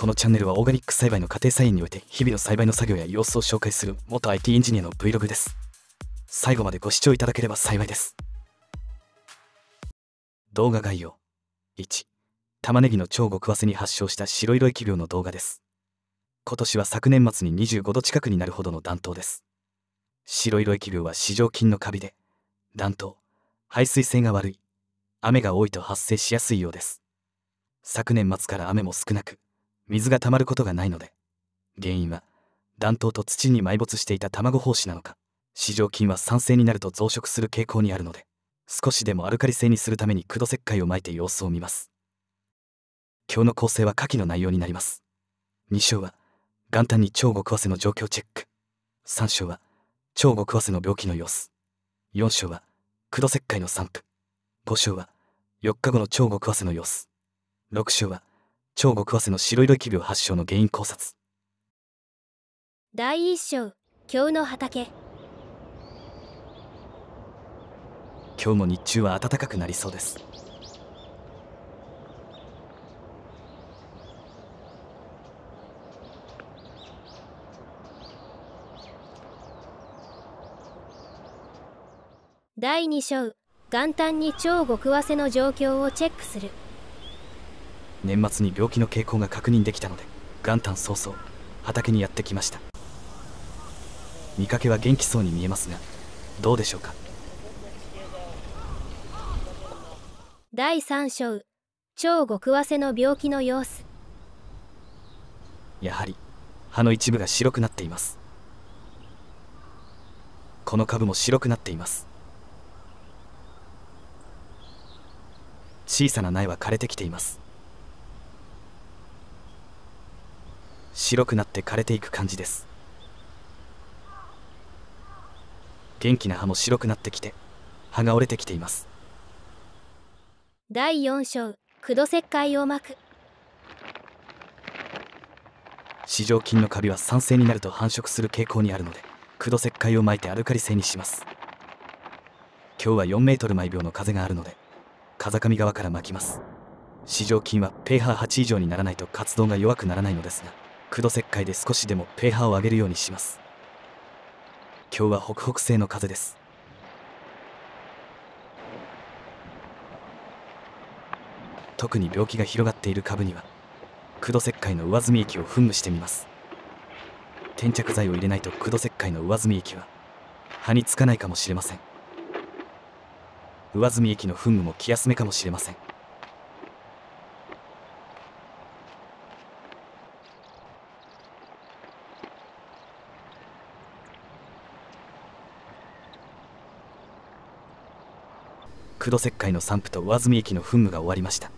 このチャンネルはオーガニック栽培の家庭菜園において日々の栽培の作業や様子を紹介する元 IT エンジニアの Vlog です。最後までご視聴いただければ幸いです。動画概要1玉ねぎの超極早生に発症した白色疫病の動画です。今年は昨年末に25度近くになるほどの暖冬です。白色疫病は市場菌のカビで、暖冬、排水性が悪い、雨が多いと発生しやすいようです。昨年末から雨も少なく、水が溜まることがないので原因は暖冬と土に埋没していた卵胞子なのか四条菌は酸性になると増殖する傾向にあるので少しでもアルカリ性にするために苦土石灰をまいて様子を見ます今日の構成は下記の内容になります2章は元旦に超極早生の状況チェック3章は超極早生の病気の様子4章は苦土石灰の散布5章は4日後の超極早生の様子6章は超極早生の白色疫病発症の原因考察第一章今日の畑今日も日中は暖かくなりそうです第2章元旦に超極早生の状況をチェックする年末に病気の傾向が確認できたので元旦早々畑にやってきました見かけは元気そうに見えますがどうでしょうか第三章超極わせの病気の様子やはり葉の一部が白くなっていますこの株も白くなっています小さな苗は枯れてきています白くなって枯れていく感じです元気な葉も白くなってきて葉が折れてきています第4章九度石灰を巻く四条菌のカビは酸性になると繁殖する傾向にあるので九度石灰を巻いてアルカリ性にします今日は4メートル毎秒の風があるので風上側から巻きます四条菌は pH8 以上にならないと活動が弱くならないのですが苦土石灰で少しでもペーハーを上げるようにします今日は北北西の風です特に病気が広がっている株には苦土石灰の上澄み液を噴霧してみます転着剤を入れないと苦土石灰の上澄み液は葉につかないかもしれません上澄み液の噴霧も気休めかもしれません九度石灰の散布と上澄液の噴霧が終わりました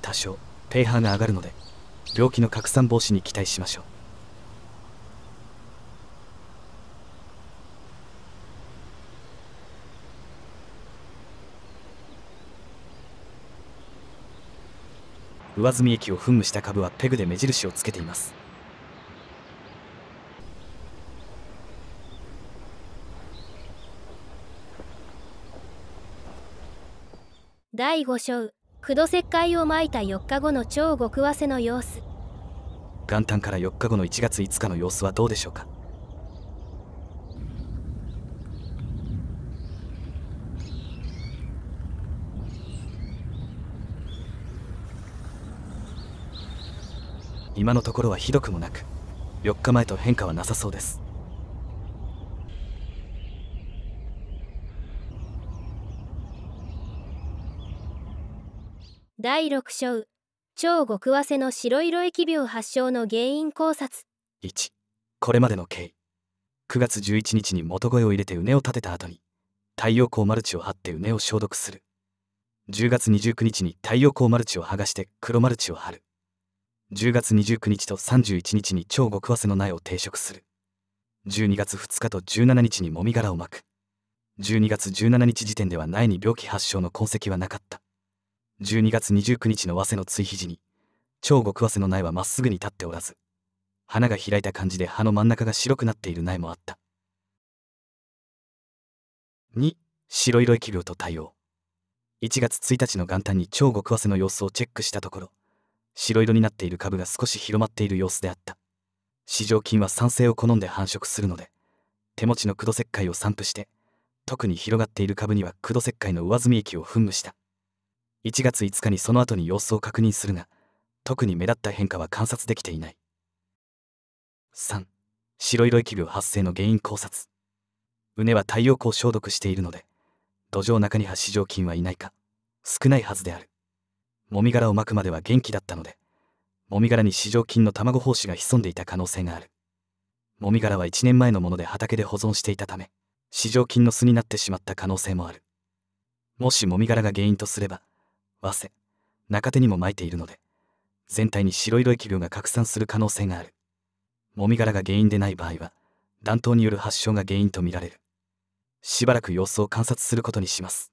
多少ペーハーが上がるので病気の拡散防止に期待しましょう上澄み液を噴霧した株はペグで目印をつけています第5章九度石灰をまいた4日後の超極わせの様子元旦から4日後の1月5日の様子はどうでしょうか今のところはひどくもなく4日前と変化はなさそうです第6章超極わせの白色疫病発症の原因考察1これまでの経緯9月11日に元声を入れて畝を立てた後に太陽光マルチを張って畝を消毒する10月29日に太陽光マルチを剥がして黒マルチを張る10月29日と31日に超極わせの苗を定食する12月2日と17日にもみ殻をまく12月17日時点では苗に病気発症の痕跡はなかった12月29日の早稲の追肥時に、超極早生の苗はまっすぐに立っておらず、花が開いた感じで葉の真ん中が白くなっている苗もあった。2、白色疫病と対応。1月1日の元旦に超極早生の様子をチェックしたところ、白色になっている株が少し広まっている様子であった。市場菌は酸性を好んで繁殖するので、手持ちの苦土石灰を散布して、特に広がっている株には苦土石灰の上澄み液を噴霧した。1月5日にその後に様子を確認するが特に目立った変化は観察できていない3白色疫病発生の原因考察畝は太陽光消毒しているので土壌中に発糸状菌はいないか少ないはずであるもみ殻をまくまでは元気だったのでもみ殻に四状菌の卵胞子が潜んでいた可能性があるもみ殻は1年前のもので畑で保存していたため四状菌の巣になってしまった可能性もあるもしもみ殻が原因とすれば早稲中手にもまいているので全体に白色疫病が拡散する可能性があるもみ殻が原因でない場合は弾頭による発症が原因とみられるしばらく様子を観察することにします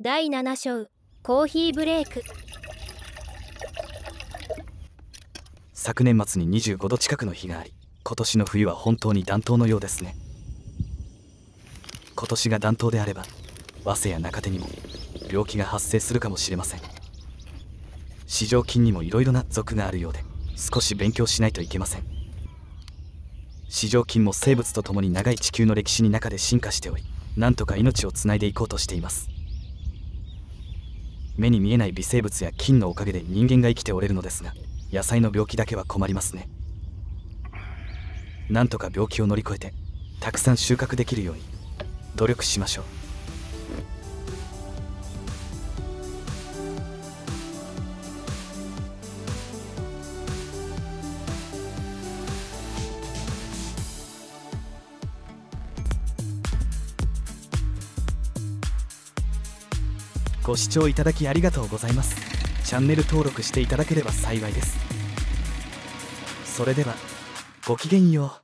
第7章コーヒーブレイク昨年末に25度近くの日があり今年の冬は本当に暖冬のようですね今年が暖冬であれば早生や中手にも病気が発生するかもしれません市場菌にもいろいろな属があるようで少し勉強しないといけません市場菌も生物とともに長い地球の歴史の中で進化しておりなんとか命をつないでいこうとしています目に見えない微生物や菌のおかげで人間が生きておれるのですが野菜の病気だけは困りますねなんとか病気を乗り越えてたくさん収穫できるように努力しましょうご視聴いただきありがとうございますチャンネル登録していただければ幸いですそれではごきげんよう